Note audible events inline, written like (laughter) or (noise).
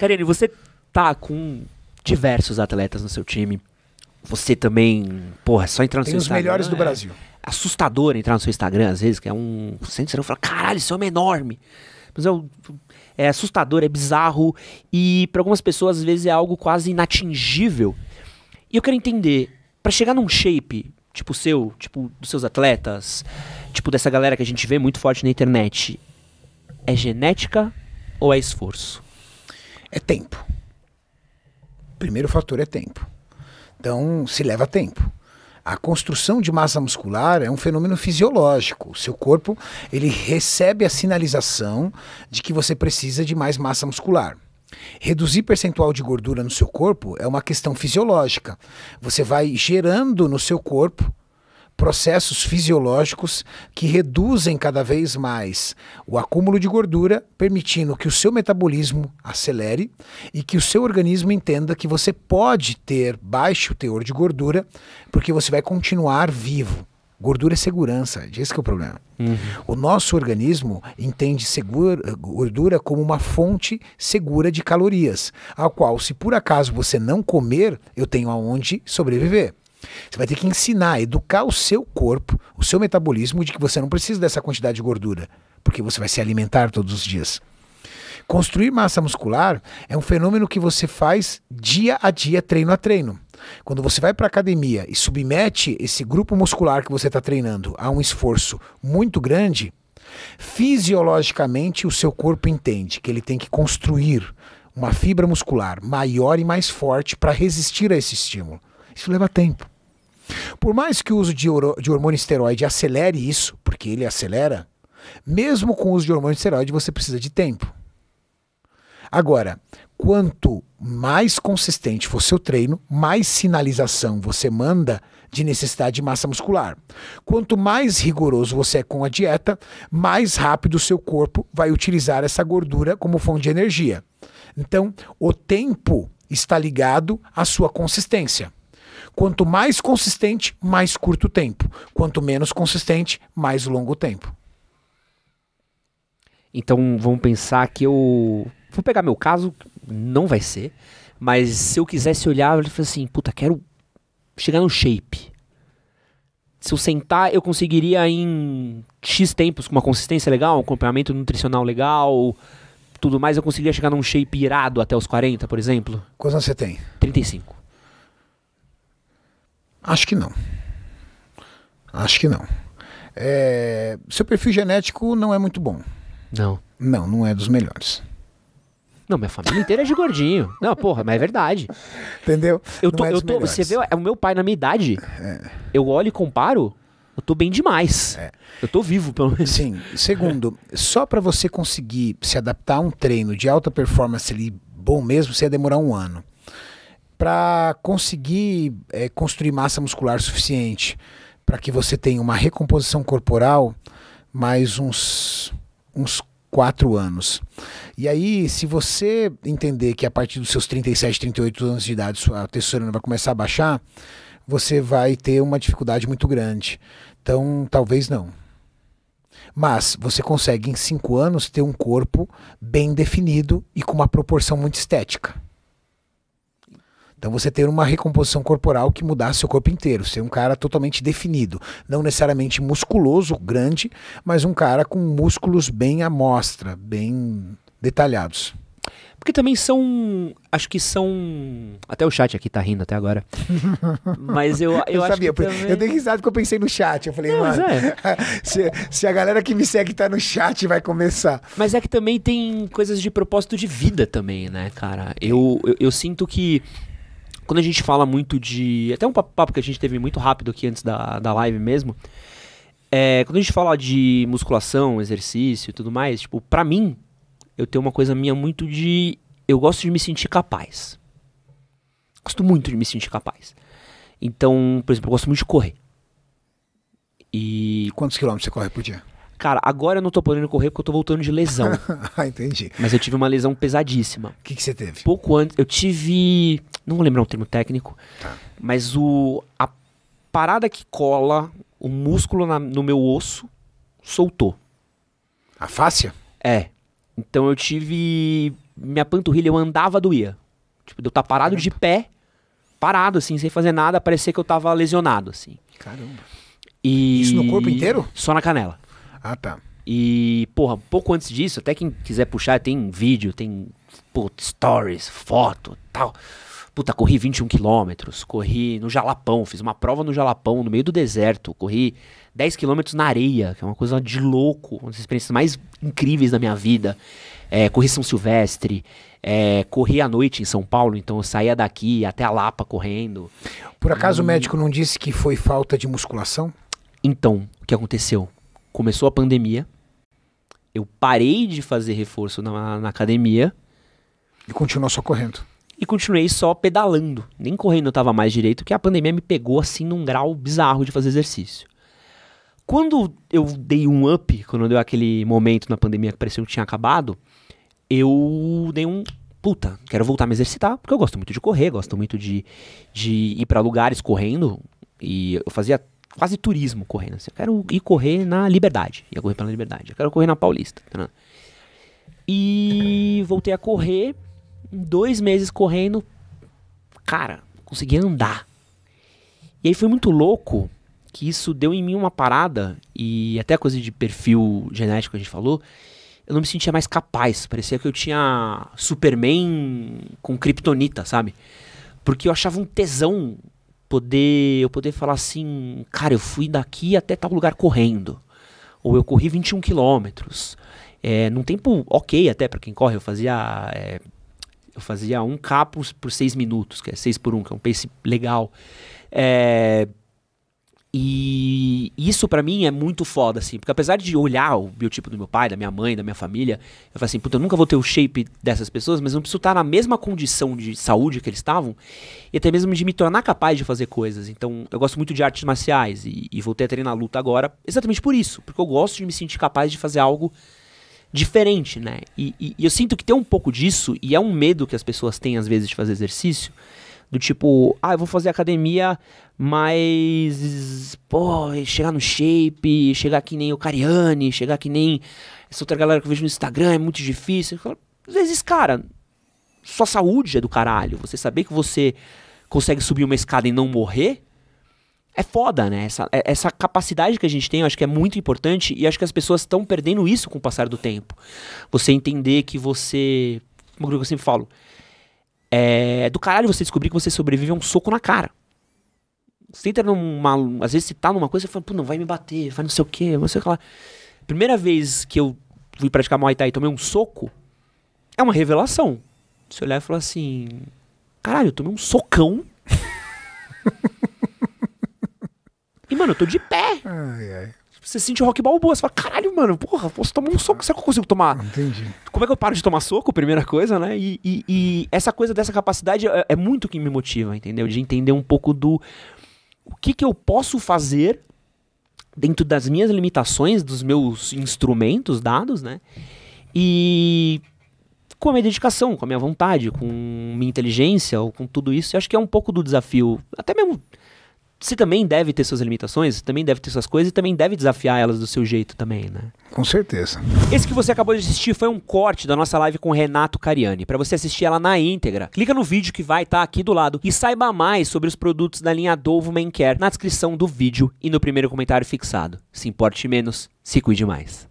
Karine, você tá com diversos atletas no seu time. Você também, porra, é só entrar no Tem seu os Instagram. os melhores do é Brasil. Assustador entrar no seu Instagram, às vezes, que é um. Você não fala, caralho, esse homem é enorme. Mas é, é assustador, é bizarro. E para algumas pessoas, às vezes, é algo quase inatingível. E eu quero entender, para chegar num shape, tipo seu, tipo dos seus atletas, tipo dessa galera que a gente vê muito forte na internet, é genética ou é esforço? é tempo. O primeiro fator é tempo. Então, se leva tempo. A construção de massa muscular é um fenômeno fisiológico. O seu corpo ele recebe a sinalização de que você precisa de mais massa muscular. Reduzir percentual de gordura no seu corpo é uma questão fisiológica. Você vai gerando no seu corpo processos fisiológicos que reduzem cada vez mais o acúmulo de gordura, permitindo que o seu metabolismo acelere e que o seu organismo entenda que você pode ter baixo teor de gordura, porque você vai continuar vivo. Gordura é segurança, esse é o problema. Uhum. O nosso organismo entende segura, gordura como uma fonte segura de calorias, a qual, se por acaso você não comer, eu tenho aonde sobreviver. Você vai ter que ensinar, educar o seu corpo, o seu metabolismo, de que você não precisa dessa quantidade de gordura, porque você vai se alimentar todos os dias. Construir massa muscular é um fenômeno que você faz dia a dia, treino a treino. Quando você vai para a academia e submete esse grupo muscular que você está treinando a um esforço muito grande, fisiologicamente o seu corpo entende que ele tem que construir uma fibra muscular maior e mais forte para resistir a esse estímulo. Isso leva tempo. Por mais que o uso de, de hormônio esteroide acelere isso, porque ele acelera, mesmo com o uso de hormônio esteroide você precisa de tempo. Agora, quanto mais consistente for seu treino, mais sinalização você manda de necessidade de massa muscular. Quanto mais rigoroso você é com a dieta, mais rápido o seu corpo vai utilizar essa gordura como fonte de energia. Então, o tempo está ligado à sua consistência. Quanto mais consistente, mais curto tempo. Quanto menos consistente, mais longo tempo. Então vamos pensar que eu. Vou pegar meu caso, não vai ser. Mas se eu quisesse olhar, eu falei assim, puta, quero chegar no shape. Se eu sentar, eu conseguiria em X tempos, com uma consistência legal, um acompanhamento nutricional legal, tudo mais, eu conseguiria chegar num shape irado até os 40, por exemplo? Quantos anos você tem? 35. Acho que não. Acho que não. É, seu perfil genético não é muito bom. Não. Não, não é dos melhores. Não, minha família inteira é de gordinho. (laughs) Não, porra, mas é verdade. Entendeu? Eu tô, é eu tô, você vê, é o meu pai na minha idade. É. Eu olho e comparo, eu tô bem demais. É. Eu tô vivo, pelo menos. Sim. Segundo, só para você conseguir se adaptar a um treino de alta performance ali bom mesmo, você ia demorar um ano para conseguir é, construir massa muscular suficiente para que você tenha uma recomposição corporal mais uns, uns quatro anos. E aí, se você entender que a partir dos seus 37, 38 anos de idade sua testosterona vai começar a baixar, você vai ter uma dificuldade muito grande. Então, talvez não. Mas você consegue em cinco anos ter um corpo bem definido e com uma proporção muito estética. Então você ter uma recomposição corporal que mudasse seu corpo inteiro, ser um cara totalmente definido, não necessariamente musculoso, grande, mas um cara com músculos bem à mostra, bem detalhados. Porque também são. Acho que são. Até o chat aqui tá rindo até agora. (laughs) Mas eu, eu, eu acho sabia, que. Também... Eu dei risada porque eu pensei no chat. Eu falei, Não, mano, é. (laughs) se, se, a galera que me segue tá no chat, vai começar. Mas é que também tem coisas de propósito de vida também, né, cara? Eu, eu, eu sinto que quando a gente fala muito de. Até um papo que a gente teve muito rápido aqui antes da, da live mesmo. É, quando a gente fala de musculação, exercício e tudo mais, tipo, pra mim, eu tenho uma coisa minha muito de. Eu gosto de me sentir capaz. Gosto muito de me sentir capaz. Então, por exemplo, eu gosto muito de correr. E. Quantos quilômetros você corre por dia? Cara, agora eu não tô podendo correr porque eu tô voltando de lesão. (laughs) Ah, entendi. Mas eu tive uma lesão pesadíssima. O que, que você teve? Pouco antes. Eu tive. Não vou lembrar um termo técnico, tá. mas o, a parada que cola o músculo na, no meu osso soltou. A fáscia? É. Então eu tive. Minha panturrilha, eu andava, doía. Tipo, eu estar tá parado Caramba. de pé, parado, assim, sem fazer nada, parecia que eu tava lesionado, assim. Caramba. E... Isso no corpo inteiro? Só na canela. Ah, tá. E, porra, pouco antes disso, até quem quiser puxar, tem vídeo, tem pô, stories, foto tal. Puta, corri 21 quilômetros, corri no Jalapão, fiz uma prova no Jalapão, no meio do deserto, corri 10 quilômetros na areia, que é uma coisa de louco, uma das experiências mais incríveis da minha vida. É, corri São Silvestre, é, corri à noite em São Paulo, então eu saía daqui até a Lapa correndo. Por acaso e... o médico não disse que foi falta de musculação? Então, o que aconteceu? Começou a pandemia, eu parei de fazer reforço na, na academia. E continuou só correndo e continuei só pedalando. Nem correndo eu tava mais direito, que a pandemia me pegou assim num grau bizarro de fazer exercício. Quando eu dei um up, quando deu aquele momento na pandemia que parecia que tinha acabado, eu dei um puta, quero voltar a me exercitar, porque eu gosto muito de correr, gosto muito de, de ir para lugares correndo. E eu fazia quase turismo correndo. Assim. Eu quero ir correr na Liberdade. Ia correr pela Liberdade. Eu quero correr na Paulista. Tá, né? E voltei a correr em dois meses correndo, cara, consegui andar. E aí foi muito louco que isso deu em mim uma parada, e até coisa de perfil genético que a gente falou, eu não me sentia mais capaz. Parecia que eu tinha Superman com Kryptonita, sabe? Porque eu achava um tesão poder eu poder falar assim, cara, eu fui daqui até tal lugar correndo. Ou eu corri 21 quilômetros. É, num tempo ok até para quem corre, eu fazia é, eu fazia um capo por seis minutos, que é seis por um, que é um pace legal. É... E isso para mim é muito foda, assim, porque apesar de olhar o biotipo do meu pai, da minha mãe, da minha família, eu falo assim, puta, eu nunca vou ter o shape dessas pessoas, mas eu preciso estar na mesma condição de saúde que eles estavam e até mesmo de me tornar capaz de fazer coisas. Então, eu gosto muito de artes marciais e, e voltei a treinar luta agora exatamente por isso, porque eu gosto de me sentir capaz de fazer algo diferente, né? E, e, e eu sinto que tem um pouco disso, e é um medo que as pessoas têm às vezes de fazer exercício, do tipo, ah, eu vou fazer academia, mas. Pô, chegar no shape, chegar que nem o Cariani, chegar que nem essa outra galera que eu vejo no Instagram, é muito difícil. Às vezes, cara, sua saúde é do caralho. Você saber que você consegue subir uma escada e não morrer é foda, né? Essa, é, essa capacidade que a gente tem, eu acho que é muito importante e acho que as pessoas estão perdendo isso com o passar do tempo. Você entender que você. Como eu sempre falo, é, é do caralho você descobrir que você sobrevive a um soco na cara. Você entra numa. Às vezes você tá numa coisa e fala, pô, não vai me bater, vai não sei o quê, não sei o que lá. Primeira vez que eu fui praticar Muay Thai e tomei um soco, é uma revelação. Você olhar e falar assim: caralho, eu tomei um socão. (laughs) E, mano, eu tô de pé. Ai, ai. Você sente o rock balboa, você fala, caralho, mano, porra, posso tomar um soco, será que eu consigo tomar? Entendi. Como é que eu paro de tomar soco, primeira coisa, né? E, e, e essa coisa dessa capacidade é, é muito que me motiva, entendeu? De entender um pouco do o que, que eu posso fazer dentro das minhas limitações, dos meus instrumentos dados, né? E com a minha dedicação, com a minha vontade, com minha inteligência, ou com tudo isso, eu acho que é um pouco do desafio, até mesmo você também deve ter suas limitações, também deve ter suas coisas e também deve desafiar elas do seu jeito também, né? Com certeza. Esse que você acabou de assistir foi um corte da nossa live com Renato Cariani. Para você assistir ela na íntegra, clica no vídeo que vai estar tá aqui do lado e saiba mais sobre os produtos da linha Adolfo Mencare na descrição do vídeo e no primeiro comentário fixado. Se importe menos, se cuide mais.